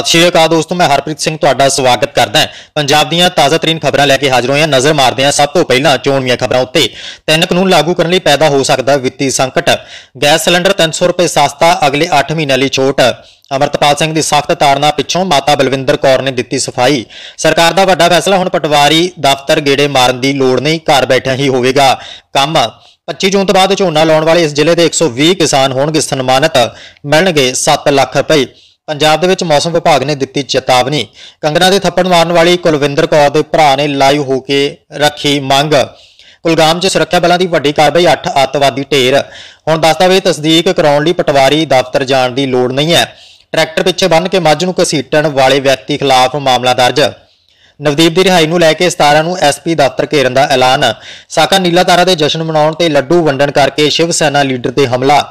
ਸਤਿ ਸ਼੍ਰੀ ਅਕਾਲ ਦੋਸਤੋ ਮੈਂ ਹਰਪ੍ਰੀਤ ਸਿੰਘ ਤੁਹਾਡਾ ਸਵਾਗਤ ਕਰਦਾ ਹਾਂ ਪੰਜਾਬ ਦੀਆਂ ਤਾਜ਼ਾ ਤਰੀਨ ਖਬਰਾਂ ਲੈ ਕੇ ਹਾਜ਼ਰ ਹੋਏ ਹਾਂ ਨਜ਼ਰ ਮਾਰਦੇ ਹਾਂ ਸਭ ਤੋਂ ਪਹਿਲਾਂ ਚੋਣਵੀਆਂ ਖਬਰਾਂ ਉੱਤੇ ਤਿੰਨ ਕਾਨੂੰਨ ਲਾਗੂ ਕਰਨ ਲਈ ਪੈਦਾ ਹੋ ਸਕਦਾ ਵਿੱਤੀ ਸੰਕਟ ਗੈਸ ਸਿਲੰਡਰ 300 ਰੁਪਏ ਸਸਤਾ ਅਗਲੇ 8 ਮਹੀਨਿਆਂ ਲਈ ਛੋਟ ਅਮਰਤਪਾਲ ਸਿੰਘ ਦੀ ਸਖਤ ਤਾਰਨਾ ਪਿੱਛੋਂ ਮਾਤਾ ਬਲਵਿੰਦਰ ਕੌਰ ਨੇ ਦਿੱਤੀ ਸਫਾਈ ਸਰਕਾਰ ਦਾ ਵੱਡਾ ਫੈਸਲਾ ਹੁਣ ਪਟਵਾਰੀ ਦਫ਼ਤਰ ਗੇੜੇ ਮਾਰਨ ਦੀ ਲੋੜ ਨਹੀਂ ਘਰ ਬੈਠਿਆਂ ਹੀ ਹੋਵੇਗਾ ਕੰਮ 25 ਜੂਨ ਤੋਂ ਬਾਅਦ ਝੋਨਾ ਲਾਉਣ ਵਾਲੇ ਇਸ ਜ਼ਿਲ੍ਹੇ ਦੇ 120 ਕਿਸਾਨ ਹੋਣਗੇ ਸਨਮਾਨਿਤ ਮਿਲਣਗੇ 7 ਲੱਖ ਰੁਪਏ ਪੰਜਾਬ ਦੇ ਵਿੱਚ ਮੌਸਮ ਵਿਭਾਗ ਨੇ ਦਿੱਤੀ ਚੇਤਾਵਨੀ ਕੰਗਨਾ ਦੇ ਥੱਪੜ ਮਾਰਨ ਵਾਲੀ ਕੁਲਵਿੰਦਰ ਕੌਰ ਦੇ ਭਰਾ ਨੇ ਲਾਈਵ ਹੋ ਕੇ ਰੱਖੀ ਮੰਗ ਕੁਲਗਾਮ 'ਚ ਸੁਰੱਖਿਆ ਬਲਾਂ ਦੀ ਵੱਡੀ ਕਾਰਵਾਈ 8 ਅੱਤਵਾਦੀ ਢੇਰ ਹੁਣ ਦਸਤਾਵੇਜ਼ ਤਸਦੀਕ ਕਰਾਉਣ ਲਈ ਪਟਵਾਰੀ ਦਫ਼ਤਰ ਜਾਣ ਦੀ ਲੋੜ ਨਹੀਂ ਹੈ ਟਰੈਕਟਰ ਪਿੱਛੇ ਬੰਨ ਕੇ ਮੱਝ ਨੂੰ ਘਸੀਟਣ ਵਾਲੇ ਵਿਅਕਤੀ ਖਿਲਾਫ ਮਾਮਲਾ ਦਰਜ ਨਵਦੀਪ ਦੀ ਰਿਹਾਈ ਨੂੰ ਲੈ ਕੇ 17 ਨੂੰ ਐਸਪੀ ਦਫ਼ਤਰ ਘੇਰਨ ਦਾ ਐਲਾਨ ਸਾਕਾ ਨੀਲਾ ਤਾਰਾ ਦੇ ਜਸ਼ਨ ਮਨਾਉਣ ਤੇ ਲੱਡੂ ਵੰਡਣ ਕਰਕੇ ਸ਼ਿਵ ਸੈਨਾ ਲੀਡਰ ਤੇ ਹਮਲਾ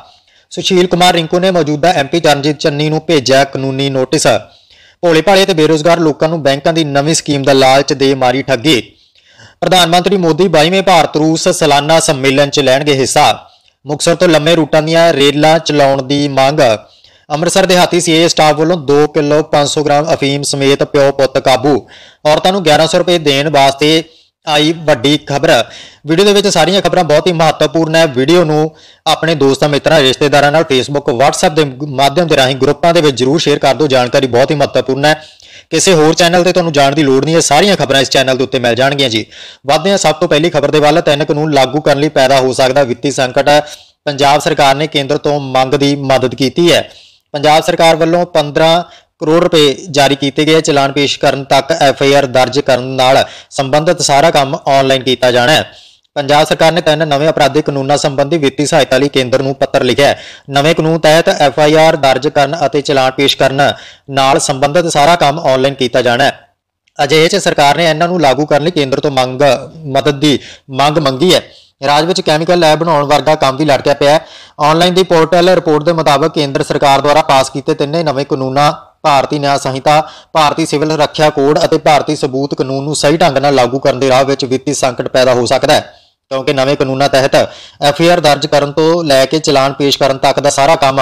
ਸੁਸ਼ੀਲ ਕੁਮਾਰ ਰਿੰਕੂ ਨੇ ਮੌਜੂਦਾ ਐਮਪੀ ਚਰਨਜੀਤ ਚੰਨੀ ਨੂੰ ਭੇਜਿਆ ਕਾਨੂੰਨੀ ਨੋਟਿਸ ਭੋਲੇ ਭਾਲੇ ਤੇ ਬੇਰੋਜ਼ਗਾਰ ਲੋਕਾਂ ਨੂੰ ਬੈਂਕਾਂ ਦੀ ਨਵੀਂ ਸਕੀਮ ਦਾ ਲਾਲਚ ਦੇ ਮਾਰੀ ਠੱਗੀ ਪ੍ਰਧਾਨ ਮੰਤਰੀ ਮੋਦੀ 22ਵੇਂ ਭਾਰਤ ਰੂਸ ਸਾਲਾਨਾ ਸੰਮੇਲਨ 'ਚ ਲੈਣਗੇ ਹਿੱਸਾ ਮੁਕਸਰ ਤੋਂ ਲੰਮੇ ਰੂਟਾਂ ਦੀਆਂ ਰੇਲਾਂ ਚਲਾਉਣ ਦੀ ਮੰਗ ਅੰਮ੍ਰਿਤਸਰ ਦੇ ਹਾਤੀ ਸੀਏ ਸਟਾਫ ਵੱਲੋਂ 2 ਕਿਲੋ 500 ਗ੍ਰਾਮ ਅਫੀਮ ਸਮੇਤ ਪਿਓ ਪੁੱਤ ਕਾਬੂ ਔਰਤਾਂ ਨੂੰ 1100 ਰੁਪਏ ਦੇਣ ਵਾਸਤੇ ਆਈ ਵੱਡੀ ਖਬਰ ਵੀਡੀਓ ਦੇ ਵਿੱਚ ਸਾਰੀਆਂ ਖਬਰਾਂ ਬਹੁਤ ਹੀ ਮਹੱਤਵਪੂਰਨ ਹੈ ਵੀਡੀਓ ਨੂੰ ਆਪਣੇ ਦੋਸਤਾਂ ਮਿੱਤਰਾਂ ਰਿਸ਼ਤੇਦਾਰਾਂ ਨਾਲ ਫੇਸਬੁੱਕ WhatsApp ਦੇ ਮਾਧਿਅਮ ਦੇ ਰਾਹੀਂ ਗਰੁੱਪਾਂ ਦੇ ਵਿੱਚ ਜਰੂਰ ਸ਼ੇਅਰ ਕਰ ਦਿਓ ਜਾਣਕਾਰੀ ਬਹੁਤ ਹੀ ਮਹੱਤਵਪੂਰਨ ਹੈ ਕਿਸੇ ਹੋਰ ਚੈਨਲ ਤੇ ਤੁਹਾਨੂੰ ਜਾਣ ਦੀ ਲੋੜ ਨਹੀਂ ਹੈ ਸਾਰੀਆਂ ਖਬਰਾਂ ਇਸ ਚੈਨਲ ਦੇ ਉੱਤੇ ਮਿਲ ਜਾਣਗੀਆਂ ਜੀ ਵੱਧਦੇ ਹਾਂ ਸਭ ਤੋਂ ਪਹਿਲੀ ਖਬਰ ਦੇ ਵੱਲ ਤਿੰਨ ਕਾਨੂੰਨ ਲਾਗੂ ਕਰਨ ਲਈ ਪੈਦਾ ਹੋ ਸਕਦਾ ਵਿੱਤੀ ਸੰਕਟ ਪੰਜਾਬ ਸਰਕਾਰ ਨੇ ਕੇਂਦਰ ਤੋਂ ਮੰਗ ਦੀ ਮਦਦ ਕੀਤੀ ਹੈ ਪੰਜਾਬ ਸਰਕਾਰ ਵੱਲੋਂ 15 ਕਰੋੜ ਰੁਪਏ ਜਾਰੀ ਕੀਤੇ ਗਏ ਚਲਾਨ ਪੇਸ਼ ਕਰਨ ਤੱਕ ਐਫ ਆਈ ਆਰ ਦਰਜ ਕਰਨ ਨਾਲ ਸੰਬੰਧਿਤ ਸਾਰਾ ਕੰਮ ਆਨਲਾਈਨ ਕੀਤਾ ਜਾਣਾ ਹੈ ਪੰਜਾਬ ਸਰਕਾਰ ਨੇ ਤਿੰਨ ਨਵੇਂ ਅਪਰਾਧਿਕ ਕਾਨੂੰਨਾਂ ਸੰਬੰਧੀ ਵਿੱਤੀ ਸਹਾਇਤਾ ਲਈ ਕੇਂਦਰ ਨੂੰ ਪੱਤਰ ਲਿਖਿਆ ਨਵੇਂ ਕਾਨੂੰਨ ਤਹਿਤ ਐਫ ਆਈ ਆਰ ਦਰਜ ਕਰਨ ਅਤੇ ਚਲਾਨ ਪੇਸ਼ ਕਰਨ ਨਾਲ ਸੰਬੰਧਿਤ ਸਾਰਾ ਕੰਮ ਆਨਲਾਈਨ ਕੀਤਾ ਜਾਣਾ ਹੈ ਅਜੇ ਇਹ ਚ ਸਰਕਾਰ ਨੇ ਇਹਨਾਂ ਨੂੰ ਲਾਗੂ ਕਰਨ ਲਈ ਕੇਂਦਰ ਤੋਂ ਮੰਗ ਮਦਦ ਦੀ ਮੰਗ ਮੰਗੀ ਹੈ ਰਾਜ ਵਿੱਚ ਕੈਮੀਕਲ ਲੈਬ ਬਣਾਉਣ ਵਰਗਾ ਕੰਮ ਵੀ ਲੜ ਕੇ ਪਿਆ ਹੈ ਆਨਲਾਈਨ ਦੀ ਪੋਰਟਲ ਰਿਪੋਰਟ ਦੇ ਮੁਤਾਬਕ ਕੇਂਦਰ ਸਰਕਾਰ ਦੁਆਰਾ ਪਾਸ ਕੀਤੇ ਤਿੰਨੇ ਨਵੇਂ ਕਾਨੂੰਨਾਂ ਭਾਰਤੀ ਨਿਆਂ ਸੰਹਿਤਾ ਭਾਰਤੀ ਸਿਵਲ ਰੱਖਿਆ ਕੋਡ ਅਤੇ ਭਾਰਤੀ ਸਬੂਤ ਕਾਨੂੰਨ ਨੂੰ ਸਹੀ ਢੰਗ ਨਾਲ ਲਾਗੂ ਕਰਨ ਦੇ ਰਾਹ ਵਿੱਚ ਵਿੱਤੀ ਸੰਕਟ ਪੈਦਾ ਹੋ ਸਕਦਾ ਹੈ ਕਿਉਂਕਿ ਨਵੇਂ ਕਾਨੂੰਨਾਂ ਤਹਿਤ ਐਫਆਰ ਦਰਜ ਕਰਨ ਤੋਂ ਲੈ ਕੇ ਚਲਾਨ ਪੇਸ਼ ਕਰਨ ਤੱਕ ਦਾ ਸਾਰਾ ਕੰਮ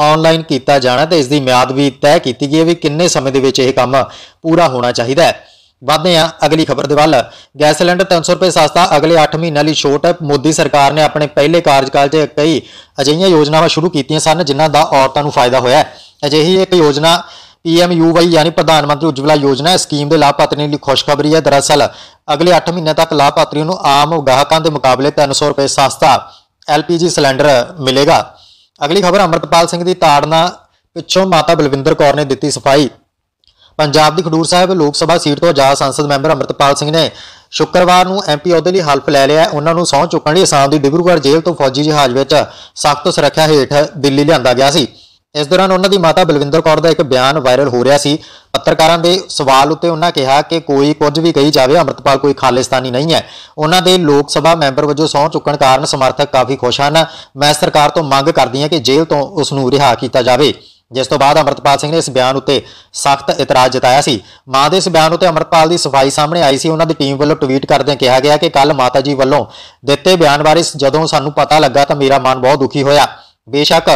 ਆਨਲਾਈਨ ਕੀਤਾ ਜਾਣਾ ਤੇ ਇਸ ਦੀ ਮਿਆਦ ਵੀ ਤੈਅ ਕੀਤੀ ਗਈ ਹੈ ਵੀ ਕਿੰਨੇ ਸਮੇਂ ਦੇ ਵਿੱਚ ਇਹ ਕੰਮ ਪੂਰਾ ਹੋਣਾ ਚਾਹੀਦਾ ਹੈ ਵਧਦੇ ਆ ਅਗਲੀ ਖਬਰ ਦੇ ਵੱਲ ਗੈਸ ਸਿਲੰਡਰ 300 ਰੁਪਏ ਸਸਤਾ ਅਗਲੇ 8 ਮਹੀਨਿਆਂ ਲਈ ਛੋਟ ਹੈ ਮੋਦੀ ਸਰਕਾਰ ਨੇ ਆਪਣੇ ਪਹਿਲੇ ਕਾਰਜਕਾਲ 'ਚ ਕਈ ਅਜਿਹੀਆਂ ਯੋਜਨਾਵਾਂ ਸ਼ੁਰੂ ਕੀਤੀਆਂ ਸਨ ਜਿਨ੍ਹਾਂ ਦਾ ਔਰਤਾਂ ਨੂੰ ਫਾਇਦਾ ਹੋਇਆ ਹੈ ਅਜਿਹੀ ਇੱਕ ਯੋਜਨਾ ਪੀਐਮਯੂਵਾਈ ਯਾਨੀ ਪ੍ਰਧਾਨ ਮੰਤਰੀ ਉਜਵਲਾ ਯੋਜਨਾ ਸਕੀਮ ਦੇ ਲਾਭਪਾਤਰੀਆਂ ਲਈ ਖੁਸ਼ਖਬਰੀ ਹੈ ਦਰਅਸਲ ਅਗਲੇ 8 ਮਹੀਨੇ ਤੱਕ ਲਾਭਪਾਤਰੀਆਂ ਨੂੰ ਆਮ ਗਾਹਕਾਂ ਦੇ ਮੁਕਾਬਲੇ 300 ਰੁਪਏ ਸਸਤਾ ਐਲਪੀਜੀ ਸਿਲੰਡਰ ਮਿਲੇਗਾ ਅਗਲੀ ਖਬਰ ਅਮਰਤਪਾਲ ਸਿੰਘ ਦੀ ਤਾੜਨਾ ਪਿੱਛੋਂ ਮਾਤਾ ਬਲਵਿੰਦਰ ਕੌਰ ਨੇ ਦਿੱਤੀ ਸਫਾਈ ਪੰਜਾਬ ਦੀ ਖਡੂਰ ਸਾਹਿਬ ਲੋਕ ਸਭਾ ਸੀਟ ਤੋਂ ਜਾ ਸੰਸਦ ਮੈਂਬਰ ਅਮਰਤਪਾਲ ਸਿੰਘ ਨੇ ਸ਼ੁੱਕਰਵਾਰ ਨੂੰ ਐਮਪੀ ਅਹੁਦੇ ਲਈ ਹਲਫ ਲੈ ਲਿਆ ਉਹਨਾਂ ਨੂੰ ਸੌਂ ਚੁੱਕਣ ਲਈ ਅਸਾਮ ਦੀ ਡਿਬਰੂਗੜ੍ਹ ਜੇਲ੍ਹ ਤੋਂ ਫੌਜੀ ਜਹਾਜ਼ ਵਿੱਚ ਸਖਤ ਸੁਰੱਖਿਆ ਹੇਠ ਦਿੱਲੀ ਲਿਆਂਦਾ ਗਿਆ ਸੀ ਇਸ ਦੌਰਾਨ ਉਹਨਾਂ ਦੀ ਮਾਤਾ ਬਲਵਿੰਦਰ ਕੌਰ ਦਾ ਇੱਕ ਬਿਆਨ ਵਾਇਰਲ ਹੋ ਰਿਹਾ ਸੀ ਪੱਤਰਕਾਰਾਂ ਦੇ ਸਵਾਲ ਉੱਤੇ ਉਹਨਾਂ ਕਿਹਾ ਕਿ ਕੋਈ ਕੁਝ ਵੀ ਕਹੀ ਜਾਵੇ ਅਮਰਤਪਾਲ ਕੋਈ ਖਾਲਿਸਤਾਨੀ ਨਹੀਂ ਹੈ ਉਹਨਾਂ ਦੇ ਲੋਕ ਸਭਾ ਮੈਂਬਰ ਵਜੋਂ ਸੌਂ ਚੁੱਕਣ ਕਾਰਨ ਸਮਰਥਕ ਕਾਫੀ ਖੁਸ਼ ਹਨ ਮੈਂ ਸਰਕਾਰ ਤੋਂ ਮੰਗ ਕਰਦੀ ਹਾਂ ਕਿ ਜੇਲ੍ਹ ਤੋਂ ਉਸ ਨੂੰ ਰਿਹਾ ਕੀਤਾ ਜਾਵੇ ਜਿਸ ਤੋਂ ਬਾਅਦ ਅਮਰਤਪਾਲ ਸਿੰਘ ਨੇ ਇਸ ਬਿਆਨ ਉੱਤੇ ਸਖਤ ਇਤਰਾਜ਼ ਜਤਾਇਆ ਸੀ ਮਾਂ ਦੇ ਇਸ ਬਿਆਨ ਉੱਤੇ ਅਮਰਤਪਾਲ ਦੀ ਸਫਾਈ ਸਾਹਮਣੇ ਆਈ ਸੀ ਉਹਨਾਂ ਦੀ ਟੀਮ ਵੱਲੋਂ ਟਵੀਟ ਕਰਦੇ ਕਿਹਾ ਗਿਆ ਕਿ ਕੱਲ ਮਾਤਾ ਜੀ ਵੱਲੋਂ ਦਿੱਤੇ ਬਿਆਨ ਬਾਰੇ ਜਦੋਂ ਸਾਨੂੰ ਪਤਾ ਲੱਗਾ ਤਾਂ ਮੇਰਾ ਮਨ ਬਹੁਤ ਦੁਖੀ ਹੋਇਆ ਬੇਸ਼ੱਕ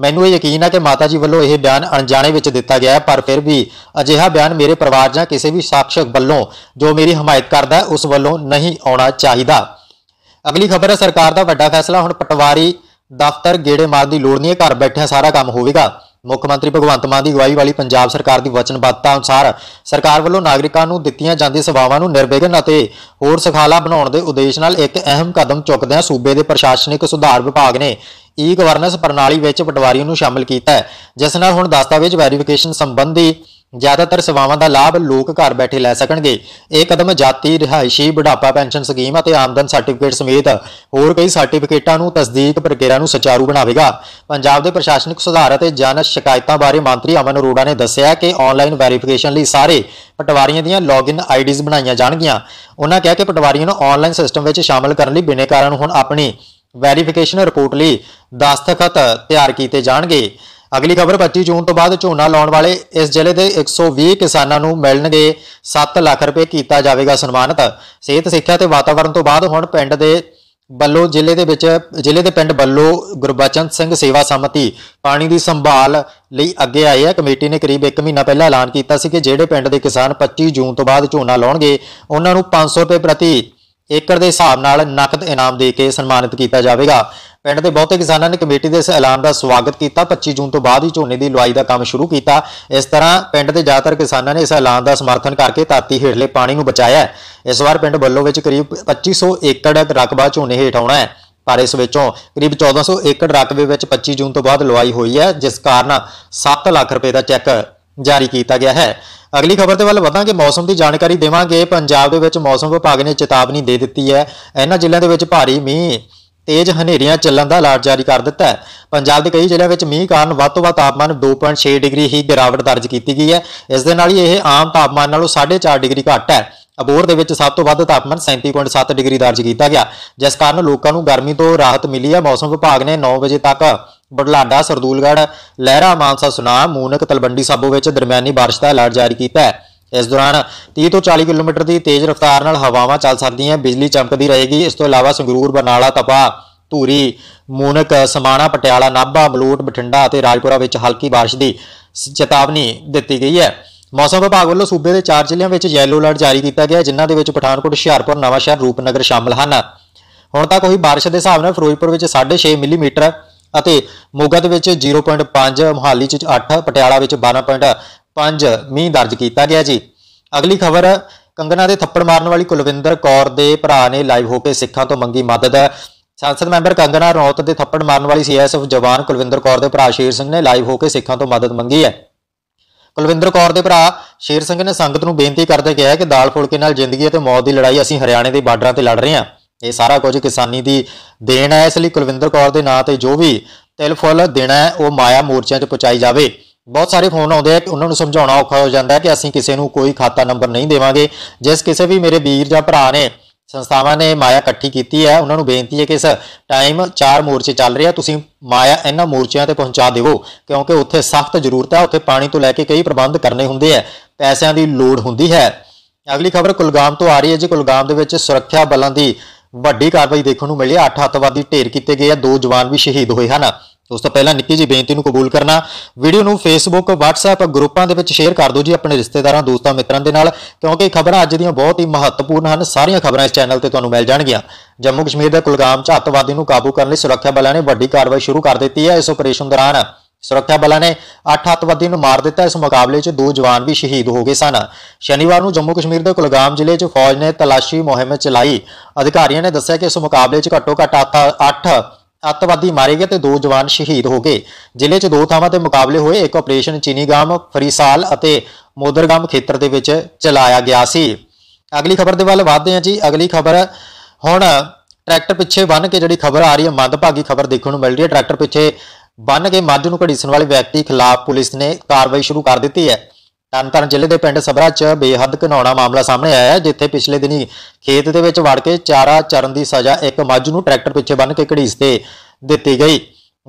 ਮੈਨੂੰ ਇਹ ਯਕੀਨ ਹੈ ਕਿ ਮਾਤਾ ਜੀ ਵੱਲੋਂ ਇਹ ਬਿਆਨ ਅਣਜਾਣੇ ਵਿੱਚ ਦਿੱਤਾ ਗਿਆ ਹੈ ਪਰ ਫਿਰ ਵੀ ਅਜਿਹਾ ਬਿਆਨ ਮੇਰੇ ਪਰਿਵਾਰ ਜਾਂ ਕਿਸੇ ਵੀ ਸਾਖਸ਼ਕ ਵੱਲੋਂ ਜੋ ਮੇਰੀ ਹਮਾਇਤ ਕਰਦਾ ਹੈ ਉਸ ਵੱਲੋਂ ਨਹੀਂ ਆਉਣਾ ਚਾਹੀਦਾ ਅਗਲੀ ਖਬਰ ਹੈ ਸਰਕਾਰ ਦਾ ਵੱਡਾ ਫੈਸਲਾ ਹੁਣ ਪਟਵਾਰੀ ਦਫ਼ਤਰ ਗੇੜੇ ਮਾਰ ਦੀ ਲੋੜ ਨਹੀਂ ਹੈ ਘਰ ਬੈਠਿਆਂ ਸਾਰਾ ਕੰਮ ਹੋਵੇਗਾ ਮੁੱਖ ਮੰਤਰੀ ਭਗਵੰਤ ਮਾਨ ਦੀ ਅਗਵਾਈ ਵਾਲੀ ਪੰਜਾਬ ਸਰਕਾਰ ਦੀ ਵਚਨਬੱਧਤਾ ਅਨੁਸਾਰ ਸਰਕਾਰ ਵੱਲੋਂ ਨਾਗਰਿਕਾਂ ਨੂੰ ਦਿੱਤੀਆਂ ਜਾਂਦੀਆਂ ਸੇਵਾਵਾਂ ਨੂੰ ਨਿਰਵਿਘਨ ਅਤੇ ਹੋਰ ਸੁਖਾਲਾ ਬਣਾਉਣ ਦੇ ਉਦੇਸ਼ ਨਾਲ ਇੱਕ ਅਹਿਮ ਕਦਮ ਚੁੱਕਦਿਆਂ ਸੂਬੇ ਦੇ ਪ੍ਰਸ਼ਾਸਨਿਕ ਸੁਧਾਰ ਵਿਭਾਗ ਨੇ ਈ ਗਵਰਨੈਂਸ ਪ੍ਰਣਾਲੀ ਵਿੱਚ ਪਟਵਾਰੀਆਂ ਨੂੰ ਸ਼ਾਮਲ ਕੀਤਾ ਹੈ ਜਿਸ ਨਾਲ ਹੁਣ ਦਸਤਾਵੇਜ਼ ਵੈਰੀਫਿਕੇਸ਼ਨ ਸੰਬੰਧੀ ਜ਼ਿਆਦਾਤਰ ਸੇਵਾਵਾਂ ਦਾ ਲਾਭ ਲੋਕ ਘਰ ਬੈਠੇ ਲੈ ਸਕਣਗੇ ਇਹ ਕਦਮ ਜਾਤੀ ਰਿਹਾਇਸ਼ੀ ਬੁਢਾਪਾ ਪੈਨਸ਼ਨ ਸਕੀਮ ਅਤੇ ਆਮਦਨ ਸਰਟੀਫਿਕੇਟ ਸਮੇਤ ਹੋਰ ਕਈ ਸਰਟੀਫਿਕੇਟਾਂ ਨੂੰ ਤਸਦੀਕ ਪ੍ਰਕਿਰਿਆ ਨੂੰ ਸੁਚਾਰੂ ਬਣਾਵੇਗਾ ਪੰਜਾਬ ਦੇ ਪ੍ਰਸ਼ਾਸਨਿਕ ਸੁਧਾਰ ਅਤੇ ਜਨ ਸ਼ਿਕਾਇਤਾਂ ਬਾਰੇ ਮੰਤਰੀ ਅਮਨ ਅਰੋੜਾ ਨੇ ਦੱਸਿਆ ਕਿ ਆਨਲਾਈਨ ਵੈਰੀਫਿਕੇਸ਼ਨ ਲਈ ਸਾਰੇ ਪਟਵਾਰੀਆਂ ਦੀਆਂ ਲੌਗਇਨ ਆਈਡੀਜ਼ ਬਣਾਈਆਂ ਜਾਣਗੀਆਂ ਉਹਨਾਂ ਕਿਹਾ ਕਿ ਪਟਵਾਰੀਆਂ ਨੂੰ ਆਨਲਾਈਨ ਸਿਸਟਮ ਵਿੱਚ ਸ਼ਾਮਲ ਕਰਨ ਲਈ ਬਿਨੇਕਾਰਾਂ ਨੂੰ ਹੁਣ ਆਪਣੀ ਵੈਰੀਫਿਕੇਸ਼ਨ ਰਿਪੋਰਟ ਲਈ ਦਸਤਖਤ ਤਿਆਰ ਕੀਤੇ ਜਾਣਗੇ ਅਗਲੀ ਖਬਰ 25 ਜੂਨ ਤੋਂ ਬਾਅਦ ਝੋਨਾ ਲਾਉਣ ਵਾਲੇ ਇਸ ਜ਼ਿਲ੍ਹੇ ਦੇ 120 ਕਿਸਾਨਾਂ ਨੂੰ ਮਿਲਣਗੇ 7 ਲੱਖ ਰੁਪਏ ਕੀਤਾ ਜਾਵੇਗਾ ਸਨਮਾਨਿਤ ਸਿਹਤ ਸਿੱਖਿਆ ਤੇ ਵਾਤਾਵਰਣ ਤੋਂ ਬਾਅਦ ਹੁਣ ਪਿੰਡ ਦੇ ਬੱਲੋ ਜ਼ਿਲ੍ਹੇ ਦੇ ਵਿੱਚ ਜ਼ਿਲ੍ਹੇ ਦੇ ਪਿੰਡ ਬੱਲੋ ਗੁਰਬਚਨ ਸਿੰਘ ਸੇਵਾ ਸਮਤੀ ਪਾਣੀ ਦੀ ਸੰਭਾਲ ਲਈ ਅੱਗੇ ਆਏ ਹੈ ਕਮੇਟੀ ਨੇ ਕਰੀਬ 1 ਮਹੀਨਾ ਪਹਿਲਾਂ ਐਲਾਨ ਕੀਤਾ ਸੀ ਕਿ ਜਿਹੜੇ ਪਿੰਡ ਦੇ ਕਿਸਾਨ 25 ਜੂਨ ਤੋਂ ਬਾਅਦ ਝੋਨਾ ਲਾਉਣਗੇ ਉਹਨਾਂ ਨੂੰ 500 ਰੁਪਏ ਪ੍ਰਤੀ ਏਕੜ ਦੇ ਹਿਸਾਬ ਨਾਲ ਨਕਦ ਇਨਾਮ ਦੇ ਕੇ ਸਨਮਾਨਿਤ ਕੀਤਾ ਜਾਵੇਗਾ ਪਿੰਡ ਦੇ ਬਹੁਤੇ ਕਿਸਾਨਾਂ ਨੇ ਕਮੇਟੀ ਦੇ ਇਸ ਐਲਾਨ ਦਾ ਸਵਾਗਤ ਕੀਤਾ 25 ਜੂਨ ਤੋਂ ਬਾਅਦ ਹੀ ਝੋਨੇ ਦੀ ਲੁਆਈ ਦਾ ਕੰਮ ਸ਼ੁਰੂ ਕੀਤਾ ਇਸ ਤਰ੍ਹਾਂ ਪਿੰਡ ਦੇ ਜ਼ਿਆਦਾਤਰ ਕਿਸਾਨਾਂ ਨੇ ਇਸ ਐਲਾਨ ਦਾ ਸਮਰਥਨ ਕਰਕੇ ਤਾਤੀ ਹੇਠਲੇ ਪਾਣੀ ਨੂੰ ਬਚਾਇਆ ਇਸ ਵਾਰ ਪਿੰਡ ਬੱਲੋ ਵਿੱਚ ਕਰੀਬ 2500 ਏਕੜ ਰਕਬਾ ਝੋਨੇ ਹੇਠ ਆਉਣਾ ਹੈ ਪਰ ਇਸ ਵਿੱਚੋਂ ਕਰੀਬ 1400 ਏਕੜ ਰਕਬੇ ਵਿੱਚ 25 ਜੂਨ ਤੋਂ ਬਾਅਦ ਲੁਆਈ ਹੋਈ ਹੈ ਜਿਸ ਕਾਰਨ 7 ਲੱਖ ਰੁਪਏ ਦਾ ਚੈੱਕ ਜਾਰੀ ਕੀਤਾ ਗਿਆ ਹੈ ਅਗਲੀ ਖਬਰ ਦੇ ਵੱਲ ਵਧਾਂਗੇ ਮੌਸਮ ਦੀ ਜਾਣਕਾਰੀ ਦੇਵਾਂਗੇ ਪੰਜਾਬ ਦੇ ਵਿੱਚ ਮੌਸਮ ਵਿਭਾਗ ਨੇ ਚੇਤਾਵਨੀ ਦੇ ਦਿੱਤੀ ਹੈ ਇਹਨਾਂ ਜ਼ਿਲ੍ਹਿਆਂ ਦੇ ਵਿੱਚ ਭਾਰੀ ਮੀਂਹ ਤੇਜ਼ ਹਨੇਰੀਆਂ ਚੱਲਣ ਦਾ ਅਲਰਟ ਜਾਰੀ ਕਰ ਦਿੱਤਾ ਹੈ ਪੰਜਾਬ ਦੇ ਕਈ ਜ਼ਿਲ੍ਹਿਆਂ ਵਿੱਚ ਮੀਂਹ ਕਾਰਨ ਵੱਧ ਤੋਂ ਵੱਧ ਤਾਪਮਾਨ 2.6 ਡਿਗਰੀ ਹੀ ਗਿਰਾਵਟ ਦਰਜ ਕੀਤੀ ਗਈ ਹੈ ਇਸ ਦੇ ਨਾਲ ਹੀ ਇਹ ਆਮ ਤਾਪਮਾਨ ਨਾਲੋਂ 4.5 ਡਿਗਰੀ ਘੱਟ ਹੈ ਅਬੋਰ ਦੇ ਵਿੱਚ ਸਭ ਤੋਂ ਵੱਧ ਤਾਪਮਾਨ 37.7 ਡਿਗਰੀ ਦਰਜ ਕੀਤਾ ਗਿਆ ਜਿਸ ਕਾਰਨ ਲੋਕਾਂ ਨੂੰ ਗਰਮੀ ਤੋਂ ਰਾਹਤ ਮਿਲੀ ਹੈ ਮੌਸਮ ਵਿਭਾਗ ਨੇ 9 ਵਜੇ ਤੱਕ ਬੜਲਾਡਾ ਸਰਦੂਲਗੜ੍ਹ ਲਹਿਰਾ ਮਾਨਸਾ ਸੁਨਾਮ ਮੂਨਕ ਤਲਵੰਡੀ ਸਾਬੋ ਵਿੱਚ ਦਰਮਿਆਨੀ ਬਾਰਿਸ਼ ਦਾ ਅਲਰਟ ਜਾਰੀ ਕੀਤਾ ਹੈ ਇਸ ਦੌਰਾਨ 30 ਤੋਂ 40 ਕਿਲੋਮੀਟਰ ਦੀ ਤੇਜ਼ ਰਫ਼ਤਾਰ ਨਾਲ ਹਵਾਵਾਂ ਚੱਲ ਸਕਦੀਆਂ ਬਿਜਲੀ ਚਮਕਦੀ ਰਹੇਗੀ ਇਸ ਤੋਂ ਇਲਾਵਾ ਸੰਗਰੂਰ ਬਰਨਾਲਾ ਤਪਾ ਧੂਰੀ ਮੂਨਕ ਸਮਾਣਾ ਪਟਿਆਲਾ ਨਾਭਾ ਬਲੂਟ ਬਠਿੰਡਾ ਅਤੇ ਰਾਜਪੁਰਾ ਵਿੱਚ ਹਲਕੀ بارش ਦੀ ਚੇਤਾਵਨੀ ਦਿੱਤੀ ਗਈ ਹੈ ਮੌਸਮ ਵਿਭਾਗ ਵੱਲੋਂ ਸੂਬੇ ਦੇ 4 ਜ਼ਿਲ੍ਹਿਆਂ ਵਿੱਚ ਯੈਲੋ ਅਲਰਟ ਜਾਰੀ ਕੀਤਾ ਗਿਆ ਜਿਨ੍ਹਾਂ ਦੇ ਵਿੱਚ ਪਠਾਨਕੋਟ, ਹੁਸ਼ਿਆਰਪੁਰ, ਨਵਾਂਸ਼ਹਿਰ, ਰੂਪਨਗਰ ਸ਼ਾਮਲ ਹਨ। ਹੁਣ ਤੱਕ ਹੋਈ بارش ਦੇ ਹਿਸਾਬ ਨਾਲ ਫਿਰੋਜ਼ਪੁਰ ਵਿੱਚ 6.5 ਮਿਲੀਮੀਟਰ ਅਤੇ ਮੋਗਾ ਦੇ ਵਿੱਚ 0.5 ਮੁਹਾਲੀ 'ਚ 8 ਪਟਿਆਲਾ ਵਿੱਚ 12. 5 ਮੀਂਹ ਦਰਜ ਕੀਤਾ ਗਿਆ ਜੀ ਅਗਲੀ ਖਬਰ ਕੰਗਨਾ ਦੇ ਥੱਪੜ ਮਾਰਨ ਵਾਲੀ ਕੁਲਵਿੰਦਰ ਕੌਰ ਦੇ ਭਰਾ ਨੇ ਲਾਈਵ ਹੋ ਕੇ ਸਿੱਖਾਂ ਤੋਂ ਮੰਗੀ ਮਦਦ ਸੰਸਦ ਮੈਂਬਰ ਕੰਗਨਾ ਰੌਤ ਦੇ ਥੱਪੜ ਮਾਰਨ ਵਾਲੀ ਸੀਐਸਐਫ ਜਵਾਨ ਕੁਲਵਿੰਦਰ ਕੌਰ ਦੇ ਭਰਾ ਸ਼ੇਰ ਸਿੰਘ ਨੇ ਲਾਈਵ ਹੋ ਕੇ ਸਿੱਖਾਂ ਤੋਂ ਮਦਦ ਮੰਗੀ ਹੈ ਕੁਲਵਿੰਦਰ ਕੌਰ ਦੇ ਭਰਾ ਸ਼ੇਰ ਸਿੰਘ ਨੇ ਸੰਗਤ ਨੂੰ ਬੇਨਤੀ ਕਰਦੇ ਕਿਹਾ ਕਿ ਦਾਲ ਫੁਲਕੇ ਨਾਲ ਜ਼ਿੰਦਗੀ ਅਤੇ ਮੌਤ ਦੀ ਲੜਾਈ ਅਸੀਂ ਹਰਿਆਣੇ ਦੇ ਬਾਰਡਰਾਂ ਤੇ ਲੜ ਰਹੇ ਹਾਂ ਇਹ ਸਾਰਾ ਕੁਝ ਕਿਸਾਨੀ ਦੀ ਦੇਣ ਹੈ ਇਸ ਲਈ ਕੁਲਵਿੰਦਰ ਕੌਰ ਦੇ ਨਾਂ ਤੇ ਜੋ ਵੀ ਤਿਲ ਫੁੱਲ ਦੇਣਾ ਹੈ ਉਹ ਮਾਇਆ ਮੋਰਚਿਆਂ 'ਚ ਪਹੁੰਚਾਈ ਜਾਵੇ ਬਹੁਤ ਸਾਰੇ ਫੋਨ ਆਉਂਦੇ ਆ ਉਹਨਾਂ ਨੂੰ ਸਮਝਾਉਣਾ ਔਖਾ ਹੋ ਜਾਂਦਾ ਕਿ ਅਸੀਂ ਕਿਸੇ ਨੂੰ ਕੋਈ ਖਾਤਾ ਨੰਬਰ ਨਹੀਂ ਦੇਵਾਂਗੇ ਜਿਸ ਕਿਸੇ ਵੀ ਮੇਰੇ ਵੀਰ ਜਾਂ ਭਰਾ ਨੇ ਸੰਸਥਾਵਾਂ ਨੇ ਮਾਇਆ ਇਕੱਠੀ ਕੀਤੀ ਹੈ ਉਹਨਾਂ ਨੂੰ ਬੇਨਤੀ ਹੈ ਕਿ ਇਸ ਟਾਈਮ ਚਾਰ ਮੋਰਚੇ ਚੱਲ ਰਹੇ ਆ ਤੁਸੀਂ ਮਾਇਆ ਇਹਨਾਂ ਮੋਰਚਿਆਂ ਤੇ ਪਹੁੰਚਾ ਦਿਵੋ ਕਿਉਂਕਿ ਉੱਥੇ ਸਖਤ ਜ਼ਰੂਰਤ ਹੈ ਉੱਥੇ ਪਾਣੀ ਤੋਂ ਲੈ ਕੇ ਕਈ ਪ੍ਰਬੰਧ ਕਰਨੇ ਹੁੰਦੇ ਆ ਪੈਸਿਆਂ ਦੀ ਲੋੜ ਹੁੰਦੀ ਹੈ ਅਗਲੀ ਖਬਰ ਕੁਲਗਾਮ ਤੋਂ ਆ ਰਹੀ ਹੈ ਜੀ ਕੁਲਗਾਮ ਦੇ ਵਿੱਚ ਸੁਰੱਖਿਆ ਬਲਾਂ ਦੀ ਵੱਡੀ ਕਾਰਵਾਈ ਦੇਖਣ ਨੂੰ ਮਿਲੀ 8 ਅੱਤਵਾਦੀ ਢੇਰ ਕੀਤੇ ਗਏ ਆ ਦੋ ਜਵਾਨ ਵੀ ਸ਼ਹੀਦ ਹੋਏ ਹਨ ਦੋਸਤੋ ਪਹਿਲਾਂ ਨਿੱਕੀ ਜੀ ਬੇਨਤੀ ਨੂੰ ਕਬੂਲ ਕਰਨਾ ਵੀਡੀਓ ਨੂੰ ਫੇਸਬੁੱਕ WhatsApp ਗਰੁੱਪਾਂ ਦੇ ਵਿੱਚ ਸ਼ੇਅਰ ਕਰ ਦਿਓ ਜੀ ਆਪਣੇ ਰਿਸ਼ਤੇਦਾਰਾਂ ਦੋਸਤਾਂ ਮਿੱਤਰਾਂ ਦੇ ਨਾਲ ਕਿਉਂਕਿ ਖਬਰਾਂ ਅੱਜ ਦੀਆਂ ਬਹੁਤ ਹੀ ਮਹੱਤਵਪੂਰਨ ਹਨ ਸਾਰੀਆਂ ਖਬਰਾਂ ਇਸ ਚੈਨਲ ਤੇ ਤੁਹਾਨੂੰ ਮਿਲ ਜਾਣਗੀਆਂ ਜੰਮੂ ਕਸ਼ਮੀਰ ਦੇ ਕੁਲਗਾਮ 'ਚ ਅੱਤਵਾਦੀ ਨੂੰ ਕਾਬੂ ਕਰਨ ਲਈ ਸੁਰੱਖਿਆ ਬਲਾਂ ਨੇ ਵੱਡੀ ਕਾਰਵਾਈ ਸ਼ੁਰੂ ਕਰ ਦਿੱਤੀ ਹੈ ਇਸ ਆਪਰੇਸ਼ਨ ਦੌਰਾਨ ਸੁਰੱਖਿਆ ਬਲਾਂ ਨੇ 8 ਅੱਤਵਾਦੀ ਨੂੰ ਮਾਰ ਦਿੱਤਾ ਇਸ ਮੁਕਾਬਲੇ 'ਚ ਦੋ ਜਵਾਨ ਵੀ ਸ਼ਹੀਦ ਹੋ ਗਏ ਸਨ ਸ਼ਨੀਵਾਰ ਨੂੰ ਜੰਮੂ ਕਸ਼ਮੀਰ ਦੇ ਕੁਲਗਾਮ ਜ਼ਿਲ੍ਹੇ 'ਚ ਫੌਜ ਨੇ ਤਲਾਸ਼ੀ ਮੁਹਿੰਮ ਚਲਾਈ ਅਧਿਕਾਰੀਆਂ ਨੇ ਦੱਸਿਆ ਕਿ ਇਸ ਮੁਕਾਬਲੇ 'ਚ ਘੱਟੋ-ਘੱਟ 8 ਅੱਤਵਾਦੀ ਮਾਰੇ ਗਏ ਤੇ ਦੋ ਜਵਾਨ ਸ਼ਹੀਦ ਹੋ ਗਏ ਜ਼ਿਲ੍ਹੇ 'ਚ ਦੋ ਥਾਵਾਂ ਤੇ ਮੁਕਾਬਲੇ ਹੋਏ ਇੱਕ ਆਪਰੇਸ਼ਨ ਚੀਨੀਗਾਮ ਫਰੀਸਾਲ ਅਤੇ ਮੋਦਰਗਾਮ ਖੇਤਰ ਦੇ ਵਿੱਚ ਚਲਾਇਆ ਗਿਆ ਸੀ ਅਗਲੀ ਖਬਰ ਦੇ ਵੱਲ ਵਧਦੇ ਹਾਂ ਜੀ ਅਗਲੀ ਖਬਰ ਹੁਣ ਟਰੈਕਟਰ ਪਿੱਛੇ ਬੰਨ ਕੇ ਜਿਹੜੀ ਖਬਰ ਆ ਰਹੀ ਹੈ ਮੱਧਭਾਗੀ ਖਬਰ ਦੇਖਣ ਨੂੰ ਮਿਲ ਰਹੀ ਹੈ ਟਰੈਕਟਰ ਪਿੱਛੇ ਬੰਨ ਕੇ ਮੱਝ ਨੂੰ ਘੜੀਸਣ ਵਾਲੇ ਵਿਅਕਤੀ ਖਿਲਾਫ ਪੁਲਿਸ ਨੇ ਕਾਰਵਾਈ ਸ਼ੁਰੂ ਕਰ ਦਿੱਤੀ ਹੈ ਤਰਨਤਾਰਨ ਜ਼ਿਲ੍ਹੇ ਦੇ ਪਿੰਡ ਸਬਰਾ 'ਚ ਬੇਹੱਦ ਘਨੌਣਾ ਮਾਮਲਾ ਸਾਹਮਣੇ ਆਇਆ ਜਿੱਥੇ ਪਿਛਲੇ ਦਿਨੀ ਖੇਤ ਦੇ ਵਿੱਚ ਵੜ ਕੇ ਚਾਰਾ ਚਰਨ ਦੀ ਸਜ਼ਾ ਇੱਕ ਮੱਝ ਨੂੰ ਟਰੈਕਟਰ ਪਿੱਛੇ ਬੰਨ ਕੇ ਘੜੀਸ ਤੇ ਦਿੱਤੀ ਗਈ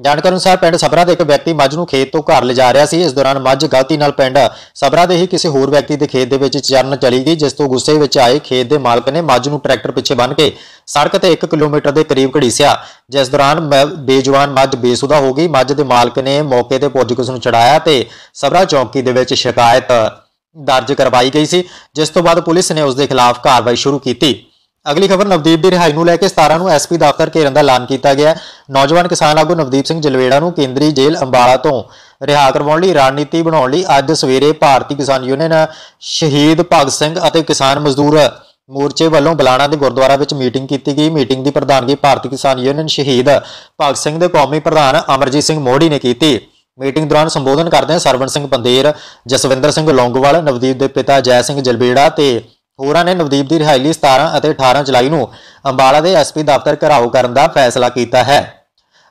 ਜਾਣਕਾਰੀ ਅਨੁਸਾਰ ਪਿੰਡ ਸਬਰਾ ਦੇ ਇੱਕ ਵਿਅਕਤੀ ਮੱਝ ਨੂੰ ਖੇਤ ਤੋਂ ਘਰ ਲਿਜਾ ਰਿਹਾ ਸੀ ਇਸ ਦੌਰਾਨ ਮੱਝ ਗਲਤੀ ਨਾਲ ਪਿੰਡ ਸਬਰਾ ਦੇ ਹੀ ਕਿਸੇ ਹੋਰ ਵਿਅਕਤੀ ਦੇ ਖੇਤ ਦੇ ਵਿੱਚ ਚਰਨ ਚਲੀ ਗਈ ਜਿਸ ਤੋਂ ਗੁੱਸੇ ਵਿੱਚ ਆਏ ਖੇਤ ਦੇ ਮਾਲਕ ਨੇ ਮੱਝ ਨੂੰ ਟਰੈਕਟਰ ਪਿੱਛੇ ਬੰਨ ਕੇ ਸੜਕ ਤੇ 1 ਕਿਲੋਮੀਟਰ ਦੇ ਕਰੀਬ ਘੜੀਸਿਆ ਜਿਸ ਦੌਰਾਨ ਬੇਜਵਾਨ ਮੱਝ ਬੇਸੁਦਾ ਹੋ ਗਈ ਮੱਝ ਦੇ ਮਾਲਕ ਨੇ ਮੌਕੇ ਤੇ ਪੁੱਜ ਕੇ ਉਸ ਨੂੰ ਚੜਾਇਆ ਤੇ ਸਬਰਾ ਚੌਂਕੀ ਦੇ ਵਿੱਚ ਸ਼ਿਕਾਇਤ ਦਰਜ ਕਰਵਾਈ ਗਈ ਸੀ ਜਿਸ ਤੋਂ ਬਾਅਦ ਪੁਲਿਸ ਨੇ ਉਸ ਦੇ ਖਿਲਾਫ ਕਾਰਵਾਈ ਸ਼ੁਰੂ ਕੀਤੀ ਅਗਲੀ ਖਬਰ ਨਵਦੀਪ ਦੀ ਰਿਹਾਈ ਨੂੰ ਲੈ ਕੇ 17 ਨੂੰ ਐਸਪੀ ਦਫ਼ਤਰ ਘੇਰਨ ਦਾ ਐਲਾਨ ਕੀਤਾ ਗਿਆ ਨੌਜਵਾਨ ਕਿਸਾਨ ਆਗੂ ਨਵਦੀਪ ਸਿੰਘ ਜਲਵੇੜਾ ਨੂੰ ਕੇਂਦਰੀ ਜੇਲ੍ਹ ਅੰਬਾਲਾ ਤੋਂ ਰਿਹਾ ਕਰਵਾਉਣ ਲਈ ਰਣਨੀਤੀ ਬਣਾਉਣ ਲਈ ਅੱਜ ਸਵੇਰੇ ਭਾਰਤੀ ਕਿਸਾਨ ਯੂਨੀਅਨ ਸ਼ਹੀਦ ਭਗਤ ਸਿੰਘ ਅਤੇ ਕਿਸਾਨ ਮਜ਼ਦੂਰ ਮੋਰਚੇ ਵੱਲੋਂ ਬਲਾਣਾ ਦੇ ਗੁਰਦੁਆਰਾ ਵਿੱਚ ਮੀਟਿੰਗ ਕੀਤੀ ਗਈ ਮੀਟਿੰਗ ਦੀ ਪ੍ਰਧਾਨਗੀ ਭਾਰਤੀ ਕਿਸਾਨ ਯੂਨੀਅਨ ਸ਼ਹੀਦ ਭਗਤ ਸਿੰਘ ਦੇ ਕੌਮੀ ਪ੍ਰਧਾਨ ਅਮਰਜੀਤ ਸਿੰਘ ਮੋੜੀ ਨੇ ਕੀਤੀ ਮੀਟਿੰਗ ਦੌਰਾਨ ਸੰਬੋਧਨ ਕਰਦਿਆਂ ਸਰਵਣ ਸਿੰਘ ਬੰਦੇਰ ਜਸਵਿੰਦਰ ਸਿੰਘ ਲੌਂਗਵਾਲ ਨਵਦੀਪ ਦੇ ਪਿਤਾ ਜੈ ਸਿੰਘ ਜਲਬੇੜਾ ਤੇ ਹੋਰਾਂ ਨੇ ਨਵਦੀਪ ਦੀ ਰਿਹਾਈ ਲਈ 17 ਅਤੇ 18 ਜੁਲਾਈ ਨੂੰ ਅੰਬਾਲਾ ਦੇ ਐਸਪੀ ਦਫ਼ਤਰ ਘਰਾਓ ਕਰਨ ਦਾ ਫੈਸਲਾ ਕੀਤਾ ਹੈ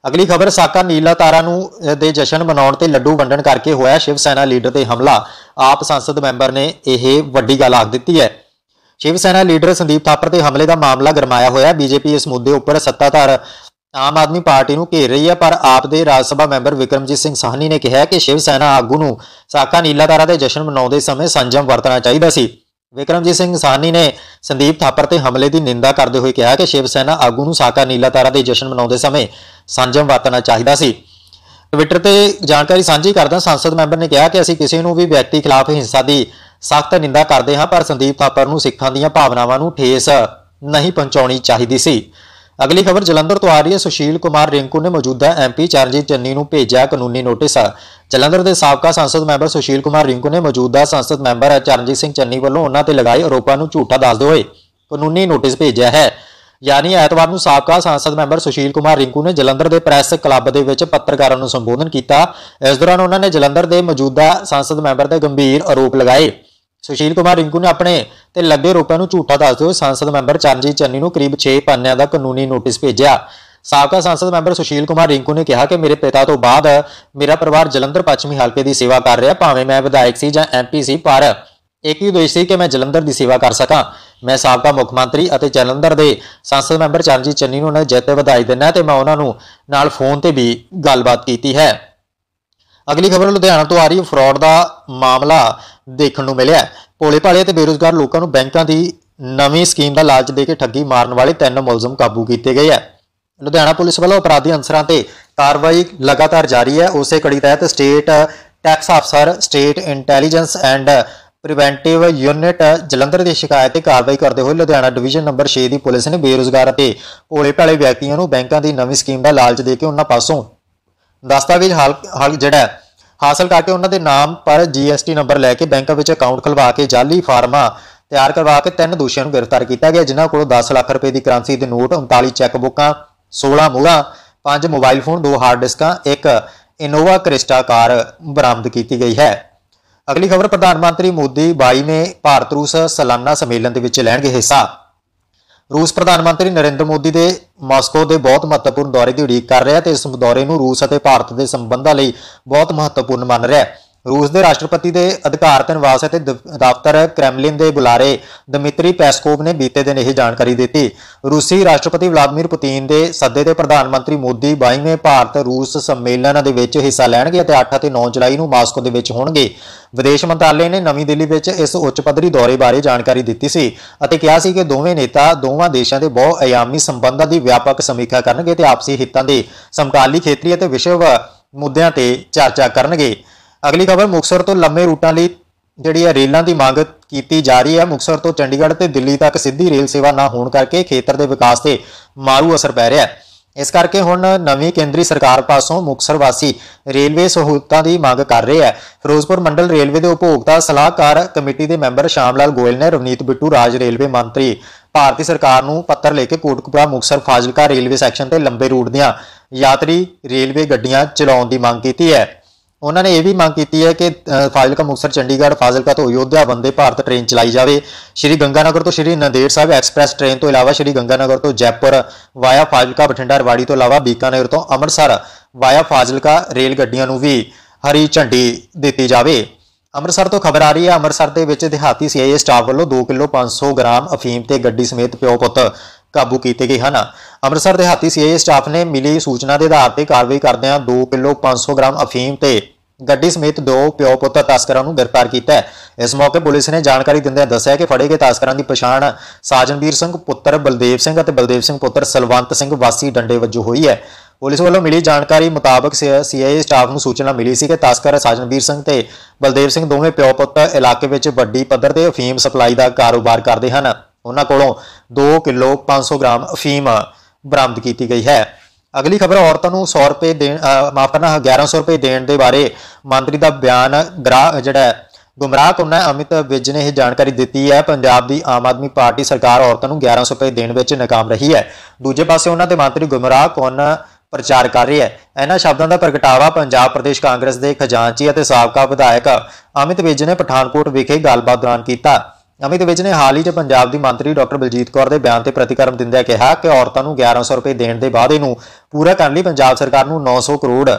ਅਗਲੀ ਖਬਰ ਸਾਕਾ ਨੀਲਾ ਤਾਰਾ ਨੂੰ ਦੇ ਜਸ਼ਨ ਮਨਾਉਣ ਤੇ ਲੱਡੂ ਵੰਡਣ ਕਰਕੇ ਹੋਇਆ ਸ਼ਿਵ ਸੈਨਾ ਲੀਡਰ ਤੇ ਹਮਲਾ ਆਪ ਸੰਸਦ ਮੈਂਬਰ ਨੇ ਇਹ ਵੱਡੀ ਗੱਲ ਆਖ ਦਿੱਤੀ ਹੈ ਸ਼ਿਵ ਸੈਨਾ ਲੀਡਰ ਸੰਦੀਪ ਥਾਪਰ ਤੇ ਹਮਲੇ ਦਾ ਮਾਮਲਾ ਗਰਮਾਇਆ ਹੋਇਆ ਹੈ ਬੀਜੇਪੀ ਇਸ ਮੁੱਦੇ ਉੱਪਰ ਸੱਤਾਧਾਰ ਆਮ ਆਦਮੀ ਪਾਰਟੀ ਨੂੰ ਘੇਰ ਰਹੀ ਹੈ ਪਰ ਆਪ ਦੇ ਰਾਜ ਸਭਾ ਮੈਂਬਰ ਵਿਕਰਮਜੀਤ ਸਿੰਘ ਸਾਹਨੀ ਨੇ ਕਿਹਾ ਕਿ ਸ਼ਿਵ ਸੈਨਾ ਆਗੂ ਨੂੰ ਸਾਕਾ ਨੀਲਾ ਤਾਰਾ ਦੇ ਜਸ਼ਨ ਮਨਾਉਂਦੇ ਸਮੇਂ ਸੰਜਮ ਵਰਤਣਾ ਚਾਹੀਦਾ ਸੀ ਵਿਕਰਮਜੀਤ ਸਿੰਘ ਸਾਹਨੀ ਨੇ ਸੰਦੀਪ ਥਾਪਰ ਤੇ ਹਮਲੇ ਦੀ ਨਿੰਦਾ ਕਰਦੇ ਹੋਏ ਕਿਹਾ ਕਿ ਸ਼ਿਵ ਸੈਨਾ ਆਗੂ ਨੂੰ ਸਾਕਾ ਨੀਲਾ ਤਾਰਾ ਦੇ ਜਸ਼ਨ ਮਨਾਉਂਦੇ ਸਮੇਂ ਸੰਜਮ ਵਰਤਣਾ ਚਾਹੀਦਾ ਸੀ ਟਵਿੱਟਰ ਤੇ ਜਾਣਕਾਰੀ ਸਾਂਝੀ ਕਰਦਾ ਸੰਸਦ ਮੈਂਬਰ ਨੇ ਕਿਹਾ ਕਿ ਅਸੀਂ ਕਿਸੇ ਨੂੰ ਵੀ ਵਿਅਕਤੀ ਖਿਲਾਫ ਹਿੰਸਾ ਦੀ ਸਖਤ ਨਿੰਦਾ ਕਰਦੇ ਹਾਂ ਪਰ ਸੰਦੀਪ ਥਾਪਰ ਨੂੰ ਸਿੱਖਾਂ ਦੀਆਂ ਭਾਵਨਾਵਾਂ ਨੂੰ ਠੇਸ ਨਹੀਂ ਪਹੁੰਚਾਉਣੀ ਚਾਹੀਦੀ ਸੀ ਅਗਲੀ ਖਬਰ ਜਲੰਧਰ ਤੋਂ ਆ ਰਹੀ ਹੈ ਸੁਸ਼ੀਲ ਕੁਮਾਰ ਰਿੰਕੂ ਨੇ ਮੌਜੂਦਾ ਐਮਪੀ ਚਰਨਜੀਤ ਚੰਨੀ ਨੂੰ ਭੇਜਿਆ ਕਾਨੂੰਨੀ ਨੋਟਿਸ ਜਲੰਧਰ ਦੇ ਸਾਬਕਾ ਸੰਸਦ ਮੈਂਬਰ ਸੁਸ਼ੀਲ ਕੁਮਾਰ ਰਿੰਕੂ ਨੇ ਮੌਜੂਦਾ ਸੰਸਦ ਮੈਂਬਰ ਚਰਨਜੀਤ ਸਿੰਘ ਚੰਨੀ ਵੱਲੋਂ ਉਹਨਾਂ ਤੇ ਲਗਾਏ ਆਰੋਪਾਂ ਨੂੰ ਝੂਠਾ ਦੱਸਦੇ ਹੋਏ ਕਾਨੂੰਨੀ ਨੋਟਿਸ ਭੇਜਿਆ ਹੈ ਯਾਨੀ ਐਤਵਾਰ ਨੂੰ ਸਾਬਕਾ ਸੰਸਦ ਮੈਂਬਰ ਸੁਸ਼ੀਲ ਕੁਮਾਰ ਰਿੰਕੂ ਨੇ ਜਲੰਧਰ ਦੇ ਪ੍ਰੈਸ ਕਲੱਬ ਦੇ ਵਿੱਚ ਪੱਤਰਕਾਰਾਂ ਨੂੰ ਸੰਬੋਧਨ ਕੀਤਾ ਇਸ ਦੌਰਾਨ ਉਹਨਾਂ ਨੇ ਜਲੰਧਰ ਦੇ ਮੌਜੂਦਾ ਸੰਸਦ ਮੈਂਬਰ ਤੇ ਗੰਭੀਰ ਆਰੋਪ ਲਗਾਏ ਸੁਸ਼ੀਲ ਕੁਮਾਰ ਰਿੰਕੂ ਨੇ ਆਪਣੇ ਤੇ ਲੱਗੇ ਰੋਪਿਆਂ ਨੂੰ ਝੂਠਾ ਦੱਸਦੇ ਹੋਏ ਸੰਸਦ ਮੈਂਬਰ ਚਰਨਜੀਤ ਚੰਨੀ ਨੂੰ ਕਰੀਬ 6 ਪੰਨਿਆਂ ਦਾ ਕਾਨੂੰਨੀ ਨੋਟਿਸ ਭੇਜਿਆ ਸਾਬਕਾ ਸੰਸਦ ਮੈਂਬਰ ਸੁਸ਼ੀਲ ਕੁਮਾਰ ਰਿੰਕੂ ਨੇ ਕਿਹਾ ਕਿ ਮੇਰੇ ਪਿਤਾ ਤੋਂ ਬਾਅਦ ਮੇਰਾ ਪਰਿਵਾਰ ਜਲੰਧਰ ਪੱਛਮੀ ਹਲਕੇ ਦੀ ਸੇਵਾ ਕਰ ਰਿਹਾ ਭਾਵੇਂ ਮੈਂ ਵਿਧਾਇਕ ਸੀ ਜਾਂ ਐਮਪੀ ਸੀ ਪਰ ਇੱਕ ਹੀ ਉਦੇਸ਼ ਸੀ ਕਿ ਮੈਂ ਜਲੰਧਰ ਦੀ ਸੇਵਾ ਕਰ ਸਕਾਂ ਮੈਂ ਸਾਬਕਾ ਮੁੱਖ ਮੰਤਰੀ ਅਤੇ ਜਲੰਧਰ ਦੇ ਸੰਸਦ ਮੈਂਬਰ ਚਰਨਜੀਤ ਚੰਨੀ ਨੂੰ ਉਹਨਾਂ ਦੇ ਜਿੱਤ ਵਧਾਈ ਦਿੰਦਾ ਤੇ ਮੈਂ ਉਹਨਾਂ ਨੂੰ ਨਾਲ ਫੋਨ ਤੇ ਵੀ ਗੱਲਬਾਤ ਕੀਤੀ ਹੈ ਅਗਲੀ ਖਬਰ ਲੁਧਿਆਣਾ ਤੋਂ ਆ ਰਹੀ ਫਰਾਡ ਦਾ ਮਾਮਲਾ ਦੇਖਣ ਨੂੰ ਮਿਲਿਆ ਭੋਲੇ ਭਾਲੇ ਤੇ ਬੇਰੋਜ਼ਗਾਰ ਲੋਕਾਂ ਨੂੰ ਬੈਂਕਾਂ ਦੀ ਨਵੀਂ ਸਕੀਮ ਦਾ ਲਾਲਚ ਦੇ ਕੇ ਠੱਗੀ ਮਾਰਨ ਵਾਲੇ ਤਿੰਨ ਮੁਲਜ਼ਮ ਕਾਬੂ ਕੀਤੇ ਗਏ ਆ ਲੁਧਿਆਣਾ ਪੁਲਿਸ ਵੱਲੋਂ ਅਪਰਾਧੀ ਅਨਸਰਾਂ ਤੇ ਕਾਰਵਾਈ ਲਗਾਤਾਰ ਜਾਰੀ ਹੈ ਉਸੇ ਕੜੀ ਤਹਿਤ ਸਟੇਟ ਟੈਕਸ ਅਫਸਰ state intelligence and preventive unit Jalandhar ਦੀ ਸ਼ਿਕਾਇਤ ਤੇ ਕਾਰਵਾਈ ਕਰਦੇ ਹੋਏ ਲੁਧਿਆਣਾ ਡਿਵੀਜ਼ਨ ਨੰਬਰ 6 ਦੀ ਪੁਲਿਸ ਨੇ ਬੇਰੋਜ਼ਗਾਰ ਅਤੇ ਪੋਲੇ ਭਾਲੇ ਵਿਅਕਤੀਆਂ ਨੂੰ ਬੈਂਕਾਂ ਦੀ ਨਵੀਂ ਸਕੀਮ ਦਾ ਲਾਲਚ ਦੇ ਕੇ ਉਹਨਾਂ ਪਾਸੋਂ ਦਸਤਾਵੇਜ਼ ਹਾਲ ਜਿਹੜਾ ਹਾਸਲ ਕਰਕੇ ਉਹਨਾਂ ਦੇ ਨਾਮ ਪਰ ਜੀਐਸਟੀ ਨੰਬਰ ਲੈ ਕੇ ਬੈਂਕਾਂ ਵਿੱਚ ਅਕਾਊਂਟ ਖੁਲਵਾ ਕੇ ਜਾਲੀ ਫਾਰਮਾਂ ਤਿਆਰ ਕਰਵਾ ਕੇ ਤਿੰਨ ਦੋਸ਼ੀਆਂ ਨੂੰ ਗ੍ਰਿਫਤਾਰ ਕੀਤਾ ਗਿਆ ਜਿਨ੍ਹਾਂ ਕੋਲੋਂ 10 ਲੱਖ ਰੁਪਏ ਦੀ ਕਰੰਸੀ ਦੇ ਨੋਟ 39 ਚੈੱਕ ਬੁੱਕਾਂ 16 ਮੋਹਰਾਂ 5 ਮੋਬਾਈਲ ਫੋਨ 2 ਹਾਰਡ ਡਿਸਕਾਂ ਇੱਕ ਇਨੋਵਾ ਕ੍ਰਿਸਟਾ ਕਾਰ ਬਰਾਮਦ ਕੀਤੀ ਗਈ ਹੈ ਅਗਲੀ ਖਬਰ ਪ੍ਰਧਾਨ ਮੰਤਰੀ ਮੋਦੀ ਬਾਈ ਨੇ ਭਾਰਤ ਰੂਸ ਸਾਲਾਨਾ ਸੰਮੇਲਨ ਦੇ ਵਿੱਚ ਲੈਣਗੇ ਹਿੱਸਾ ਰੂਸ ਪ੍ਰਧਾਨ ਮੰਤਰੀ ਨਰਿੰਦਰ ਮੋਦੀ ਦੇ ਮਾਸਕੋ ਦੇ ਬਹੁਤ ਮਹੱਤਵਪੂਰਨ ਦੌਰੇ ਦੀ ਉਡੀਕ ਕਰ ਰਿਹਾ ਤੇ ਇਸ ਦੌਰੇ ਨੂੰ ਰੂਸ ਅਤੇ ਭਾਰਤ ਦੇ ਸੰਬੰਧਾਂ ਲਈ ਬਹੁਤ ਮਹੱਤਵਪੂਰਨ ਮੰਨ ਰਿਹਾ ਹੈ ਰੂਸ ਦੇ ਰਾਸ਼ਟਰਪਤੀ ਦੇ ਅਧਿਕਾਰਤ ਨਿਵਾਸ ਅਤੇ ਦਫ਼ਤਰ ਕ੍ਰੈਮਲਿਨ ਦੇ ਬੁਲਾਰੇ ਦਮਿਤਰੀ ਪੈਸਕੋਵ ਨੇ ਬੀਤੇ ਦਿਨ ਇਹ ਜਾਣਕਾਰੀ ਦਿੱਤੀ ਰੂਸੀ ਰਾਸ਼ਟਰਪਤੀ ਵਲਾਦੀਮੀਰ ਪੁਤਿਨ ਦੇ ਸੱਦੇ ਤੇ ਪ੍ਰਧਾਨ ਮੰਤਰੀ ਮੋਦੀ 22ਵੇਂ ਭਾਰਤ ਰੂਸ ਸੰਮੇਲਨ ਦੇ ਵਿੱਚ ਹਿੱਸਾ ਲੈਣਗੇ ਅਤੇ 8 ਅਤੇ 9 ਜੁਲਾਈ ਨੂੰ ਮਾਸਕੋ ਦੇ ਵਿੱਚ ਹੋਣਗੇ ਵਿਦੇਸ਼ ਮੰਤਰਾਲੇ ਨੇ ਨਵੀਂ ਦਿੱਲੀ ਵਿੱਚ ਇਸ ਉੱਚ ਪੱਧਰੀ ਦੌਰੇ ਬਾਰੇ ਜਾਣਕਾਰੀ ਦਿੱਤੀ ਸੀ ਅਤੇ ਕਿਹਾ ਸੀ ਕਿ ਦੋਵੇਂ ਨੇਤਾ ਦੋਵਾਂ ਦੇਸ਼ਾਂ ਦੇ ਬਹੁ-ਆਯਾਮੀ ਸੰਬੰਧਾਂ ਦੀ ਵਿਆਪਕ ਸਮੀਖਿਆ ਕਰਨਗੇ ਤੇ ਆਪਸੀ ਹਿੱਤਾਂ ਦੇ ਸਮਕਾਲੀ ਖੇਤਰੀ ਅਤੇ ਵਿਸ਼ਵ ਮੁੱਦਿਆਂ ਤੇ ਚਰਚਾ ਕਰਨਗੇ ਅਗਲੀ ਖਬਰ ਮੁਕਸਰ ਤੋਂ ਲੰਮੇ ਰੂਟਾਂ ਲਈ ਜਿਹੜੀ ਹੈ ਰੇਲਾਂ ਦੀ ਮੰਗ ਕੀਤੀ ਜਾ ਰਹੀ ਹੈ ਮੁਕਸਰ ਤੋਂ ਚੰਡੀਗੜ੍ਹ ਤੇ ਦਿੱਲੀ ਤੱਕ ਸਿੱਧੀ ਰੇਲ ਸੇਵਾ ਨਾ ਹੋਣ ਕਰਕੇ ਖੇਤਰ ਦੇ ਵਿਕਾਸ ਤੇ ਮਾਰੂ ਅਸਰ ਪੈ ਰਿਹਾ ਹੈ ਇਸ ਕਰਕੇ ਹੁਣ ਨਵੀਂ ਕੇਂਦਰੀ ਸਰਕਾਰ ਪਾਸੋਂ ਮੁਕਸਰ ਵਾਸੀ ਰੇਲਵੇ ਸਹੂਲਤਾਂ ਦੀ ਮੰਗ ਕਰ ਰਹੇ ਹੈ ਫਿਰੋਜ਼ਪੁਰ ਮੰਡਲ ਰੇਲਵੇ ਦੇ ਉਪਭੋਗਤਾ ਸਲਾਹਕਾਰ ਕਮੇਟੀ ਦੇ ਮੈਂਬਰ ਸ਼ਾਮਲਾਲ ਗੋਇਲ ਨੇ ਰਵਨੀਤ ਬਿੱਟੂ ਰਾਜ ਰੇਲਵੇ ਮੰਤਰੀ ਭਾਰਤੀ ਸਰਕਾਰ ਨੂੰ ਪੱਤਰ ਲੈ ਕੇ ਕੋਟਕਪੂਰਾ ਮੁਕਸਰ ਫਾਜ਼ਿਲਕਾ ਰੇਲਵੇ ਸੈਕਸ਼ਨ ਤੇ ਲੰਬੇ ਰੂਟ ਦੀਆਂ ਯਾਤਰੀ ਰੇਲਵੇ ਗੱਡੀਆਂ ਚਲਾਉਣ ਦੀ ਮੰਗ ਕੀਤੀ ਹੈ ਉਹਨਾਂ ਨੇ ਇਹ ਵੀ ਮੰਗ ਕੀਤੀ ਹੈ ਕਿ ਫਾਜ਼ਿਲਕਾ ਮੁਕਸਰ ਚੰਡੀਗੜ੍ਹ ਫਾਜ਼ਿਲਕਾ ਤੋਂ ਅਯੋਧਿਆ ਬੰਦੇ ਭਾਰਤ ਟ੍ਰੇਨ ਚਲਾਈ ਜਾਵੇ ਸ਼੍ਰੀ ਗੰਗਾਨਗਰ ਤੋਂ ਸ਼੍ਰੀ ਨੰਦੇੜ ਸਾਹਿਬ ਐਕਸਪ੍ਰੈਸ ਟ੍ਰੇਨ ਤੋਂ ਇਲਾਵਾ ਸ਼੍ਰੀ ਗੰਗਾਨਗਰ ਤੋਂ ਜੈਪੁਰ ਵਾਇਆ ਫਾਜ਼ਿਲਕਾ ਬਠਿੰਡਾ ਰਵਾੜੀ ਤੋਂ ਇਲਾਵਾ ਬੀਕਾਨੇਰ ਤੋਂ ਅੰਮ੍ਰਿਤਸਰ ਵਾਇਆ ਫਾਜ਼ਿਲਕਾ ਰੇਲ ਗੱਡੀਆਂ ਨੂੰ ਵੀ ਹਰੀ ਝੰਡੀ ਦਿੱਤੀ ਜਾਵੇ ਅੰਮ੍ਰਿਤਸਰ ਤੋਂ ਖਬਰ ਆ ਰਹੀ ਹੈ ਅੰਮ੍ਰਿਤਸਰ ਦੇ ਵਿੱਚ ਦਿਹਾਤੀ ਸੀਆਈਏ ਸਟਾਫ ਵੱਲੋਂ 2 ਕਿਲੋ 500 ਗ੍ਰਾਮ ਅਫੀਮ ਤੇ ਗੱਡੀ ਸਮੇਤ ਪਿਓ ਪੁੱਤ ਕਾਬੂ ਕੀਤੇ ਗਏ ਹਨ ਅੰਮ੍ਰਿਤਸਰ ਦੇ ਹਾਤੀ ਸੀਆਈਏ ਸਟਾਫ ਨੇ ਮਿਲੀ ਸੂਚਨਾ ਦੇ ਆਧਾਰ ਤੇ ਕਾਰਵਾਈ ਕਰਦਿਆਂ 2 ਕਿਲੋ 500 ਗ੍ਰਾਮ ਅਫੀਮ ਤੇ ਗੱਡੀ ਸਮੇਤ ਦੋ ਪਿਓ ਪੁੱਤ ਤਸਕਰਾਂ ਨੂੰ ਗ੍ਰਿਫਤਾਰ ਕੀਤਾ ਹੈ ਇਸ ਮੌਕੇ ਪੁਲਿਸ ਨੇ ਜਾਣਕਾਰੀ ਦਿੰਦਿਆਂ ਦੱਸਿਆ ਕਿ ਫੜੇ ਗਏ ਤਸਕਰਾਂ ਦੀ ਪਛਾਣ ਸਾਜਨਵੀਰ ਸਿੰਘ ਪੁੱਤਰ ਬਲਦੇਵ ਸਿੰਘ ਅਤੇ ਬਲਦੇਵ ਸਿੰਘ ਪੁੱਤਰ ਸਲਵੰਤ ਸਿੰਘ ਵਾਸੀ ਡੰਡੇ ਵੱਜੋ ਹੋਈ ਹੈ ਪੁਲਿਸ ਵੱਲੋਂ ਮਿਲੀ ਜਾਣਕਾਰੀ ਮੁਤਾਬਕ ਸੀਆਈਏ ਸਟਾਫ ਨੂੰ ਸੂਚਨਾ ਮਿਲੀ ਸੀ ਕਿ ਤਸਕਰ ਸਾਜਨਵੀਰ ਸਿੰਘ ਤੇ ਬਲਦੇਵ ਸਿੰਘ ਦੋਵੇਂ ਪਿਓ ਪੁੱਤ ਇਲਾਕੇ ਵਿੱਚ ਵੱਡੀ ਪੱਧਰ ਤੇ ਅਫੀਮ ਸਪਲਾਈ ਦਾ ਕਾਰੋਬਾਰ ਕਰਦੇ ਹਨ ਉਹਨਾਂ ਕੋਲੋਂ 2 ਕਿਲੋ 500 ਗ੍ਰਾਮ ਅਫੀਮ ਬਰਾਮਦ ਕੀਤੀ ਗਈ ਹੈ ਅਗਲੀ ਖਬਰ ਔਰਤਾਂ ਨੂੰ 100 ਰੁਪਏ ਦੇਣ ਮਾਫ ਕਰਨਾ 1100 ਰੁਪਏ ਦੇਣ ਦੇ ਬਾਰੇ ਮੰਤਰੀ ਦਾ ਬਿਆਨ ਜਿਹੜਾ ਗੁਮਰਾਹ ਕਰਨਾ ਅਮਿਤ ਵਿਜ ਨੇ ਇਹ ਜਾਣਕਾਰੀ ਦਿੱਤੀ ਹੈ ਪੰਜਾਬ ਦੀ ਆਮ ਆਦਮੀ ਪਾਰਟੀ ਸਰਕਾਰ ਔਰਤਾਂ ਨੂੰ 1100 ਰੁਪਏ ਦੇਣ ਵਿੱਚ ਨਾਕਾਮ ਰਹੀ ਹੈ ਦੂਜੇ ਪਾਸੇ ਉਹਨਾਂ ਦੇ ਮੰਤਰੀ ਗੁਮਰਾਹ ਕਰਨਾ ਪ੍ਰਚਾਰ ਕਰ ਰਿਹਾ ਹੈ ਇਹਨਾਂ ਸ਼ਬਦਾਂ ਦਾ ਪ੍ਰਗਟਾਵਾ ਪੰਜਾਬ ਪ੍ਰਦੇਸ਼ ਕਾਂਗਰਸ ਦੇ ਖਜ਼ਾਨਚੀ ਅਤੇ ਸਾਬਕਾ ਵਿਧਾਇਕ ਅਮਿਤ ਵਿਜ ਨੇ ਪਠਾਨਕੋਟ ਵਿਖੇ ਗੱਲਬਾਤ ਦੌਰਾਨ ਕੀਤਾ ਅਮਿਤ ਵਿਜ ਨੇ ਹਾਲ ਹੀ 'ਚ ਪੰਜਾਬ ਦੀ ਮੰਤਰੀ ਡਾਕਟਰ ਬਲਜੀਤ ਕੌਰ ਦੇ ਬਿਆਨ ਤੇ ਪ੍ਰਤੀਕਰਮ ਦਿੰਦਿਆਂ ਕਿਹਾ ਕਿ ਔਰਤਾਂ ਨੂੰ 1100 ਰੁਪਏ ਦੇਣ ਦੇ ਵਾਅਦੇ ਨੂੰ ਪੂਰਾ ਕਰਨ ਲਈ ਪੰਜਾਬ ਸਰਕਾਰ ਨੂੰ 900 ਕਰੋੜ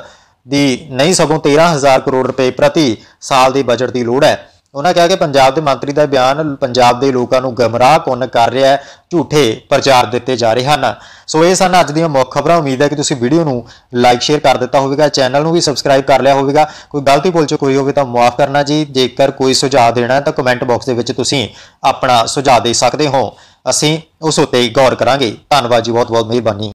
ਦੀ ਨਹੀਂ ਸਗੋਂ 13000 ਕਰੋੜ ਰੁਪਏ ਪ੍ਰਤੀ ਸਾਲ ਦੇ ਬਜਟ ਦੀ ਲੋੜ ਹੈ ਉਹਨਾਂ ਕਿਹਾ ਕਿ ਪੰਜਾਬ ਦੇ ਮੰਤਰੀ ਦਾ ਬਿਆਨ ਪੰਜਾਬ ਦੇ ਲੋਕਾਂ ਨੂੰ ਗਮਰਾਹ ਕੁੰਨ ਕਰ ਰਿਹਾ ਹੈ ਝੂਠੇ ਪ੍ਰਚਾਰ ਦਿੱਤੇ ਜਾ ਰਹੇ ਹਨ ਸੋ ਇਹ ਸਨ ਅੱਜ ਦੀਆਂ ਮੁੱਖ ਖਬਰਾਂ ਉਮੀਦ ਹੈ ਕਿ ਤੁਸੀਂ ਵੀਡੀਓ ਨੂੰ ਲਾਈਕ ਸ਼ੇਅਰ ਕਰ ਦਿੱਤਾ ਹੋਵੇਗਾ ਚੈਨਲ ਨੂੰ ਵੀ ਸਬਸਕ੍ਰਾਈਬ ਕਰ ਲਿਆ ਹੋਵੇਗਾ ਕੋਈ ਗਲਤੀ ਭੁੱਲ ਚੁੱਕ ਹੋਈ ਹੋਵੇ ਤਾਂ ਮਾਫ ਕਰਨਾ ਜੀ ਜੇਕਰ ਕੋਈ ਸੁਝਾਅ ਦੇਣਾ ਤਾਂ ਕਮੈਂਟ ਬਾਕਸ ਦੇ ਵਿੱਚ ਤੁਸੀਂ ਆਪਣਾ ਸੁਝਾਅ ਦੇ ਸਕਦੇ ਹੋ ਅਸੀਂ ਉਸ ਉਤੇ ਗੌਰ ਕਰਾਂਗੇ ਧੰਨਵਾਦ ਜੀ ਬਹੁਤ ਬਹੁਤ ਮਿਹਰਬਾਨੀ